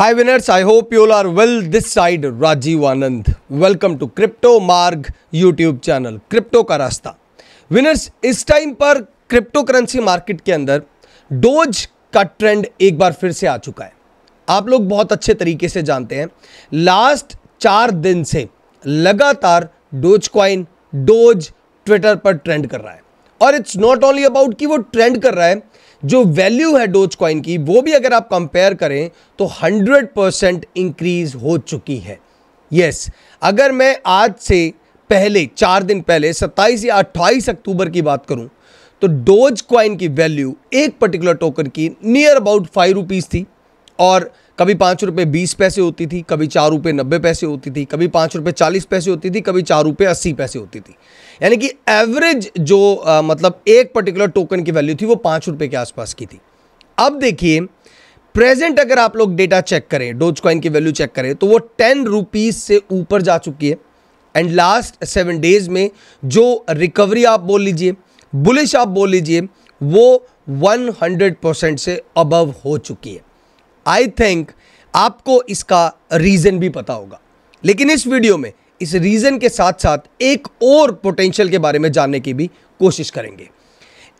high winners I hope you'll are well this side Rajeev Anand welcome to crypto Marg YouTube channel crypto का रास्ता winners इस time पर crypto currency market के अंदर dose का ट्रेंड एक बार फिर से आ चुका है आप लोग बहुत अच्छे तरीके से जानते हैं लास्ट चार दिन से लगातार डोज क्वाइन डोज ट्विटर पर ट्रेंड कर रहा है और इट्स नॉट ओनली अबाउट कि वो ट्रेंड कर रहा है जो वैल्यू है डोज कॉइन की वो भी अगर आप कंपेयर करें तो 100 परसेंट इंक्रीज हो चुकी है यस yes, अगर मैं आज से पहले चार दिन पहले 27 या 28 अक्टूबर की बात करूं तो डोज कॉइन की वैल्यू एक पर्टिकुलर टोकन की नियर अबाउट फाइव रुपीज़ थी और कभी पाँच रुपये बीस पैसे होती थी कभी चार रुपये नब्बे पैसे होती थी कभी पाँच रुपये चालीस पैसे होती थी कभी चार रुपये अस्सी पैसे होती थी यानी कि एवरेज जो आ, मतलब एक पर्टिकुलर टोकन की वैल्यू थी वो पाँच रुपये के आसपास की थी अब देखिए प्रेजेंट अगर आप लोग डेटा चेक करें डोज कॉइन की वैल्यू चेक करें तो वो टेन रुपीज़ से ऊपर जा चुकी है एंड लास्ट सेवन डेज में जो रिकवरी आप बोल लीजिए बुलिश आप बोल लीजिए वो 100 परसेंट से अबव हो चुकी है आई थिंक आपको इसका रीज़न भी पता होगा लेकिन इस वीडियो में इस रीज़न के साथ साथ एक और पोटेंशियल के बारे में जानने की भी कोशिश करेंगे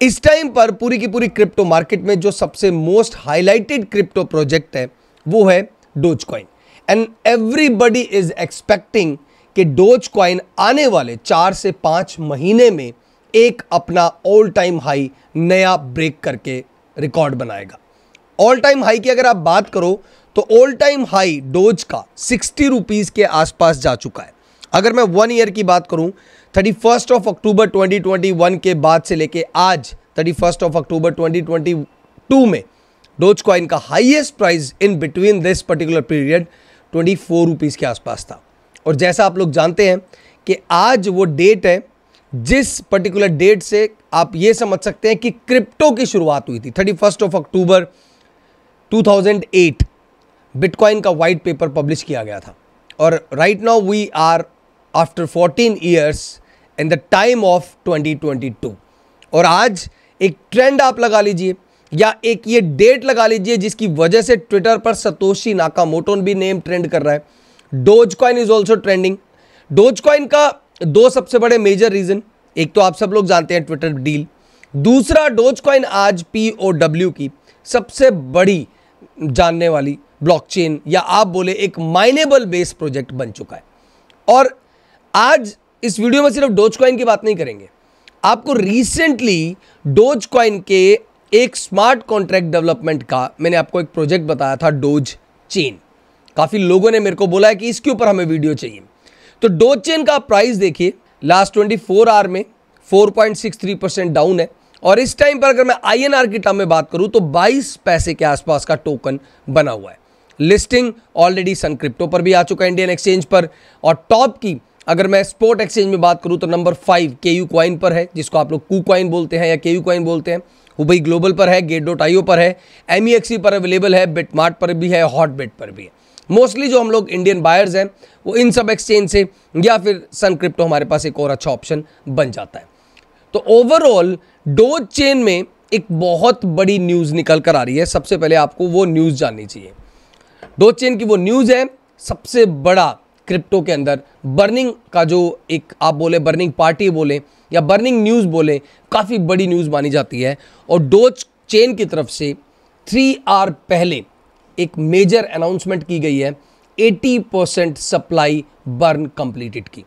इस टाइम पर पूरी की पूरी क्रिप्टो मार्केट में जो सबसे मोस्ट हाईलाइटेड क्रिप्टो प्रोजेक्ट है वो है dose Dogecoin and everybody is expecting कि डोज कॉइन आने वाले चार से पाँच महीने में एक अपना ऑल टाइम हाई नया ब्रेक करके रिकॉर्ड बनाएगा ऑल टाइम हाई की अगर आप बात करो तो ऑल टाइम हाई डोज का सिक्सटी रुपीज़ के आसपास जा चुका है अगर मैं वन ईयर की बात करूं थर्टी फर्स्ट ऑफ अक्टूबर 2021 के बाद से लेके आज थर्टी फर्स्ट ऑफ अक्टूबर 2022 में डोज कॉइन का highest price in between this particular period twenty four rupees के आसपास था और जैसा आप लोग जानते हैं कि आज वो डेट है जिस पर्टिकुलर डेट से आप ये समझ सकते हैं कि क्रिप्टो की शुरुआत हुई थी thirty first of October 2008 Bitcoin का वाइट पेपर पब्लिश किया गया था और right now we are after 14 years in the time of 2022 और आज एक ट्रेंड आप लगा लीजिए या एक ये डेट लगा लीजिए जिसकी वजह से ट्विटर पर सतोशी मोटोन भी नेम ट्रेंड कर रहा है dose Dogecoin is also trending Dogecoin का दो सबसे बड़े मेजर रीज़न एक तो आप सब लोग जानते हैं ट्विटर डील दूसरा डोज कॉइन आज पी ओ डब्ल्यू की सबसे बड़ी जानने वाली ब्लॉकचेन या आप बोले एक माइनेबल बेस प्रोजेक्ट बन चुका है और आज इस वीडियो में सिर्फ डोज कॉइन की बात नहीं करेंगे आपको रिसेंटली डोज कॉइन के एक स्मार्ट कॉन्ट्रैक्ट डेवलपमेंट का मैंने आपको एक प्रोजेक्ट बताया था डोज चेन काफ़ी लोगों ने मेरे को बोला है कि इसके ऊपर हमें वीडियो चाहिए तो डोज चेन का प्राइस देखिए लास्ट 24 आवर में 4.63 परसेंट डाउन है और इस टाइम पर अगर मैं आई एन आर की टर्म में बात करूं तो 22 पैसे के आसपास का टोकन बना हुआ है लिस्टिंग ऑलरेडी सन क्रिप्टो पर भी आ चुका है इंडियन एक्सचेंज पर और टॉप की अगर मैं स्पोर्ट एक्सचेंज में बात करूं तो नंबर फाइव के यू क्वाइन पर है जिसको आप लोग कू क्वाइन बोलते हैं या के यू क्वाइन बोलते हैं हुबई ग्लोबल पर है गेट डॉट आईओ पर है एम ई एक्सी पर अवेलेबल है बिटमार्ट पर भी है हॉट बिट पर भी है मोस्टली जो हम लोग इंडियन बायर्स हैं वो इन सब एक्सचेंज से या फिर सन क्रिप्टो हमारे पास एक और अच्छा ऑप्शन बन जाता है तो ओवरऑल डोज चेन में एक बहुत बड़ी न्यूज़ निकल कर आ रही है सबसे पहले आपको वो न्यूज़ जाननी चाहिए डोज चेन की वो न्यूज़ है सबसे बड़ा क्रिप्टो के अंदर बर्निंग का जो एक आप बोले बर्निंग पार्टी बोले या बर्निंग न्यूज़ बोले काफ़ी बड़ी न्यूज़ मानी जाती है और डोज चेन की तरफ से थ्री आर पहले एक मेजर अनाउंसमेंट की गई है 80 परसेंट सप्लाई बर्न कंप्लीटेड की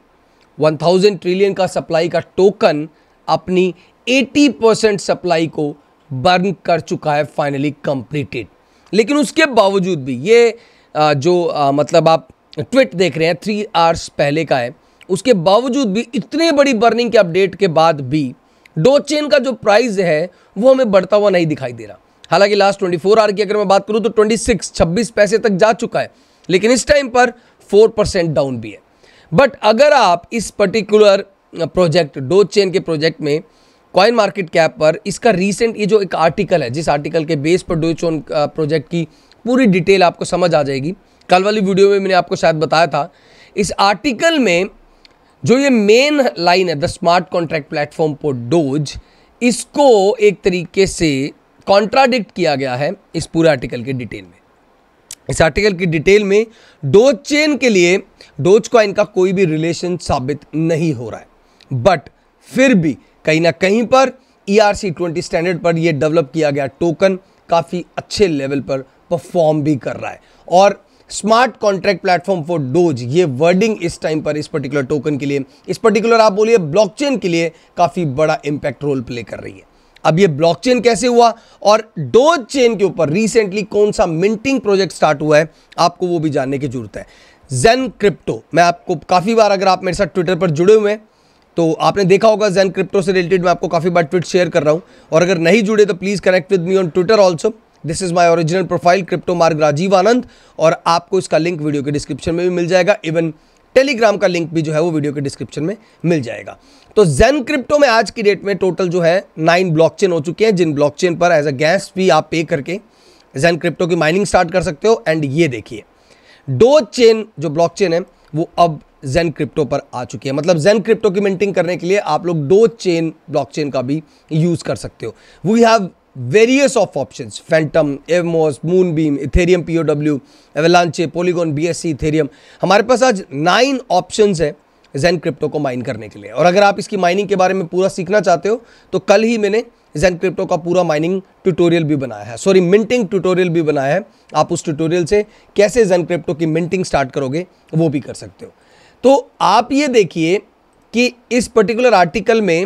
1000 ट्रिलियन का सप्लाई का टोकन अपनी 80 परसेंट सप्लाई को बर्न कर चुका है फाइनली कंप्लीटेड लेकिन उसके बावजूद भी ये जो मतलब आप ट्विट देख रहे हैं थ्री आवर्स पहले का है उसके बावजूद भी इतने बड़ी बर्निंग के अपडेट के बाद भी डो चेन का जो प्राइस है वो हमें बढ़ता हुआ नहीं दिखाई दे रहा हालांकि लास्ट 24 आवर की अगर मैं बात करूं तो 26 26 पैसे तक जा चुका है लेकिन इस टाइम पर 4 परसेंट डाउन भी है बट अगर आप इस पर्टिकुलर प्रोजेक्ट डो चेन के प्रोजेक्ट में कॉइन मार्केट कैप पर इसका रिसेंट ये जो एक आर्टिकल है जिस आर्टिकल के बेस पर डोचोन प्रोजेक्ट uh, की पूरी डिटेल आपको समझ आ जाएगी कल वाली वीडियो में मैंने आपको शायद बताया था इस आर्टिकल में जो ये मेन लाइन है the smart contract platform for Doge इसको एक तरीके से कॉन्ट्राडिक्ट किया गया है इस पूरे आर्टिकल के डिटेल में इस आर्टिकल की डिटेल में डोज चेन के लिए डोज कॉइन का कोई भी रिलेशन साबित नहीं हो रहा है बट फिर भी कहीं ना कहीं पर E R C twenty standard पर यह डेवलप किया गया टोकन काफ़ी अच्छे लेवल पर परफॉर्म भी कर रहा है और smart contract platform for Doge ये वर्डिंग इस टाइम पर इस पर्टिकुलर टोकन के लिए इस पर्टिकुलर आप बोलिए ब्लॉकचेन के लिए काफ़ी बड़ा इम्पैक्ट रोल प्ले कर रही है अब ये ब्लॉकचेन कैसे हुआ और डोज चेन के ऊपर रिसेंटली कौन सा मिंटिंग प्रोजेक्ट स्टार्ट हुआ है आपको वो भी जानने की जरूरत है जेन क्रिप्टो मैं आपको काफ़ी बार अगर आप मेरे साथ ट्विटर पर जुड़े हुए हैं तो आपने देखा होगा जैन क्रिप्टो से रिलेटेड मैं आपको काफ़ी बार ट्वीट शेयर कर रहा हूँ और अगर नहीं जुड़े तो please connect with me on Twitter also this is my original profile crypto Marg Rajeev आनंद और आपको इसका लिंक वीडियो के डिस्क्रिप्शन में भी मिल जाएगा इवन टेलीग्राम का लिंक भी जो है वो वीडियो के डिस्क्रिप्शन में मिल जाएगा तो जैन क्रिप्टो में आज की डेट में टोटल जो है नाइन ब्लॉकचेन हो चुके हैं जिन ब्लॉकचेन पर एज अ गैस भी आप पे करके जैन क्रिप्टो की माइनिंग स्टार्ट कर सकते हो एंड ये देखिए डो चेन जो ब्लॉकचेन है वो अब जेन क्रिप्टो पर आ चुकी है मतलब जेन क्रिप्टो की मिंटिंग करने के लिए आप लोग डो चेन ब्लॉकचेन का भी यूज़ कर सकते हो we have various of option Fantom Evmos Moonbeam Ethereum P O W Avalanche Polygon B S C Ethereum हमारे पास आज नाइन ऑप्शन है जेन क्रिप्टो को माइन करने के लिए और अगर आप इसकी माइनिंग के बारे में पूरा सीखना चाहते हो तो कल ही मैंने जेन क्रिप्टो का पूरा माइनिंग ट्यूटोरियल भी बनाया है सॉरी मिंटिंग ट्यूटोरियल भी बनाया है आप उस ट्यूटोरियल से कैसे जेन क्रिप्टो की मिंटिंग स्टार्ट करोगे वो भी कर सकते हो तो आप ये देखिए कि इस पर्टिकुलर आर्टिकल में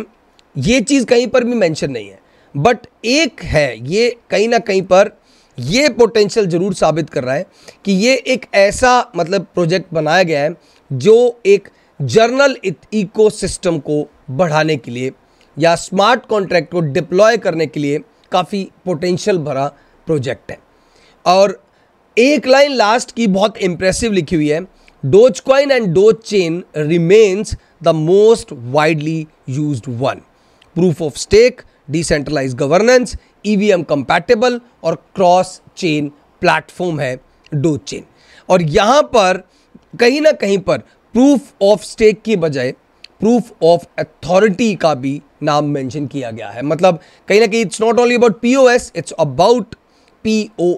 ये चीज़ कहीं पर भी मैंशन नहीं है बट एक है ये कहीं ना कहीं पर ये पोटेंशियल ज़रूर साबित कर रहा है कि ये एक ऐसा मतलब प्रोजेक्ट बनाया गया है जो एक जर्नल इकोसिस्टम को बढ़ाने के लिए या स्मार्ट कॉन्ट्रैक्ट को डिप्लॉय करने के लिए काफ़ी पोटेंशियल भरा प्रोजेक्ट है और एक लाइन लास्ट की बहुत इंप्रेसिव लिखी हुई है doge coin and doge chain remains the most widely use one proof of stake decentralize governance EVM compatible और क्रॉस चेन प्लेटफॉर्म है डोज चेन और यहाँ पर कहीं ना कहीं पर प्रूफ ऑफ स्टेक की बजाय प्रूफ ऑफ अथॉरिटी का भी नाम मेंशन किया गया है मतलब कहीं ना कहीं it's not only about P it's about P O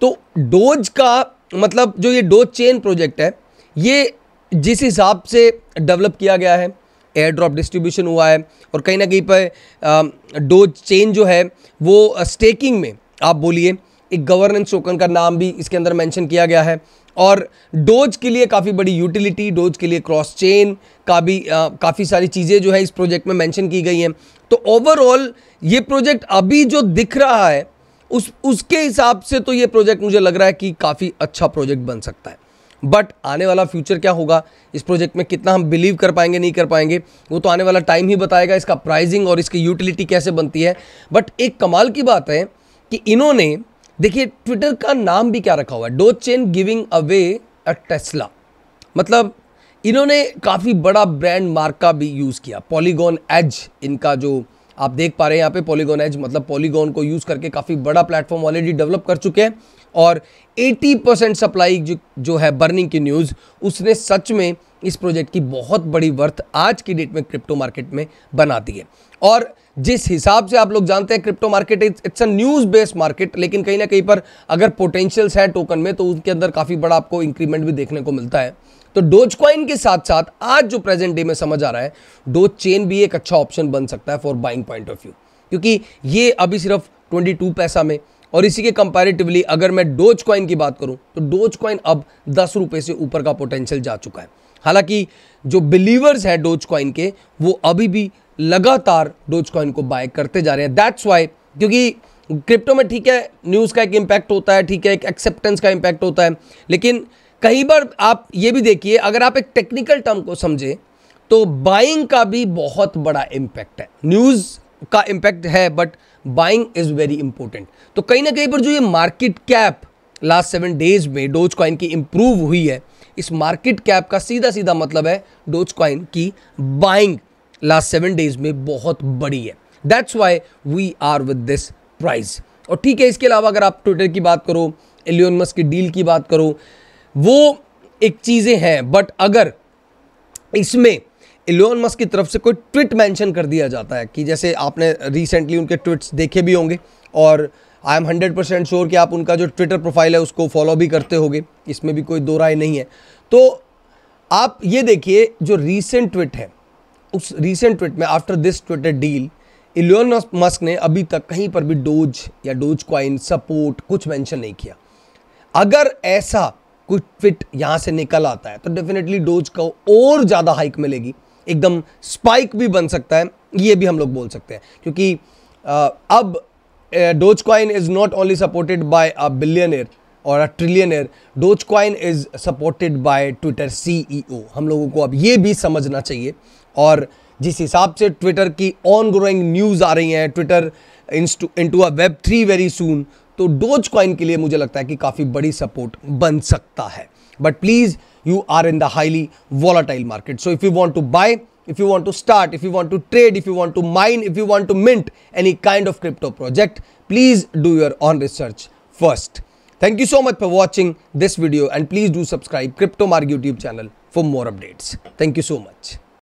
तो डोज का मतलब जो ये डोज चेन प्रोजेक्ट है ये जिस हिसाब से डेवलप किया गया है एयर ड्रॉप डिस्ट्रीब्यूशन हुआ है और कहीं ना कहीं पर डोज चेन जो है वो स्टेकिंग में आप बोलिए एक गवर्नेंस टोकन का नाम भी इसके अंदर मेंशन किया गया है और डोज के लिए काफ़ी बड़ी यूटिलिटी डोज के लिए क्रॉस चेन का भी काफ़ी सारी चीज़ें जो है इस प्रोजेक्ट में मेंशन की गई हैं तो ओवरऑल ये प्रोजेक्ट अभी जो दिख रहा है उस उसके हिसाब से तो ये प्रोजेक्ट मुझे लग रहा है कि काफ़ी अच्छा प्रोजेक्ट बन सकता है बट आने वाला फ्यूचर क्या होगा इस प्रोजेक्ट में कितना हम बिलीव कर पाएंगे नहीं कर पाएंगे वो तो आने वाला टाइम ही बताएगा इसका प्राइजिंग और इसकी यूटिलिटी कैसे बनती है बट एक कमाल की बात है कि इन्होंने देखिए ट्विटर का नाम भी क्या रखा हुआ है doge chain giving away a Tesla मतलब इन्होंने काफ़ी बड़ा ब्रांड मार्क का भी यूज़ किया पॉलीगॉन एज इनका जो आप देख पा रहे हैं यहाँ पे पॉलीगॉन एज मतलब पॉलीगॉन को यूज़ करके काफ़ी बड़ा प्लेटफॉर्म ऑलरेडी डेवलप कर चुके हैं और 80 परसेंट सप्लाई जो जो है बर्निंग की न्यूज़ उसने सच में इस प्रोजेक्ट की बहुत बड़ी वर्थ आज की डेट में क्रिप्टो मार्केट में बना दी है और जिस हिसाब से आप लोग जानते हैं crypto market is it's a news based market लेकिन कहीं ना कहीं पर अगर पोटेंशियल्स है टोकन में तो उनके अंदर काफ़ी बड़ा आपको इंक्रीमेंट भी देखने को मिलता है तो डोज क्वाइन के साथ साथ आज जो प्रेजेंट डे में समझ आ रहा है डोज चेन भी एक अच्छा ऑप्शन बन सकता है for buying point of view क्योंकि ये अभी सिर्फ 22 पैसा में और इसी के कंपैरेटिवली अगर मैं डोज क्वाइन की बात करूं तो डोज क्वाइन अब दस रुपये से ऊपर का पोटेंशियल जा चुका है हालांकि जो बिलीवर्स हैं डोज क्वाइन के वो अभी भी लगातार डोज कॉइन को बाय करते जा रहे हैं दैट्स वाई क्योंकि क्रिप्टो में ठीक है न्यूज़ का एक इम्पैक्ट होता है ठीक है एक एक्सेप्टेंस का इम्पैक्ट होता है लेकिन कई बार आप ये भी देखिए अगर आप एक टेक्निकल टर्म को समझें तो बाइंग का भी बहुत बड़ा इम्पैक्ट है न्यूज़ का इम्पैक्ट है but buying is very important तो कहीं ना कहीं पर जो ये market cap last seven days में डोज कॉइन की इम्प्रूव हुई है इस मार्केट कैप का सीधा सीधा मतलब है डोज कॉइन की बाइंग लास्ट सेवन डेज में बहुत बड़ी है that's why we are with this price और ठीक है इसके अलावा अगर आप ट्विटर की बात करो एलियन मस्क की डील की बात करो वो एक चीज़ें हैं बट अगर इसमें एलियन मस्क की तरफ से कोई ट्वीट मेंशन कर दिया जाता है कि जैसे आपने रिसेंटली उनके ट्वीट्स देखे भी होंगे और I am hundred percent sure कि आप उनका जो ट्विटर प्रोफाइल है उसको फॉलो भी करते होगे इसमें भी कोई दो राय नहीं है तो आप ये देखिए जो रीसेंट ट्विट है उस रीसेंट ट्वीट में after this Twitter deal Elon Musk ने अभी तक कहीं पर भी डोज या डोज क्वाइन सपोर्ट कुछ मेंशन नहीं किया अगर ऐसा कुछ ट्विट यहाँ से निकल आता है तो डेफिनेटली डोज को और ज़्यादा हाइक मिलेगी एकदम स्पाइक भी बन सकता है ये भी हम लोग बोल सकते हैं क्योंकि आ, अब doge coin is not only supported by a billionaire और a trillionaire doge coin is supported by Twitter CEO हम लोगों को अब ये भी समझना चाहिए और जिस हिसाब से ट्विटर की ऑन ग्रोइंग न्यूज़ आ रही है Twitter into a web three very soon तो डोज क्वाइन के लिए मुझे लगता है कि काफ़ी बड़ी सपोर्ट बन सकता है but please you are in the highly volatile market so if you want to buy if you want to start if you want to trade if you want to mine if you want to mint any kind of crypto project please do your own research first thank you so much for watching this video and please do subscribe crypto Marg YouTube channel for more updates thank you so much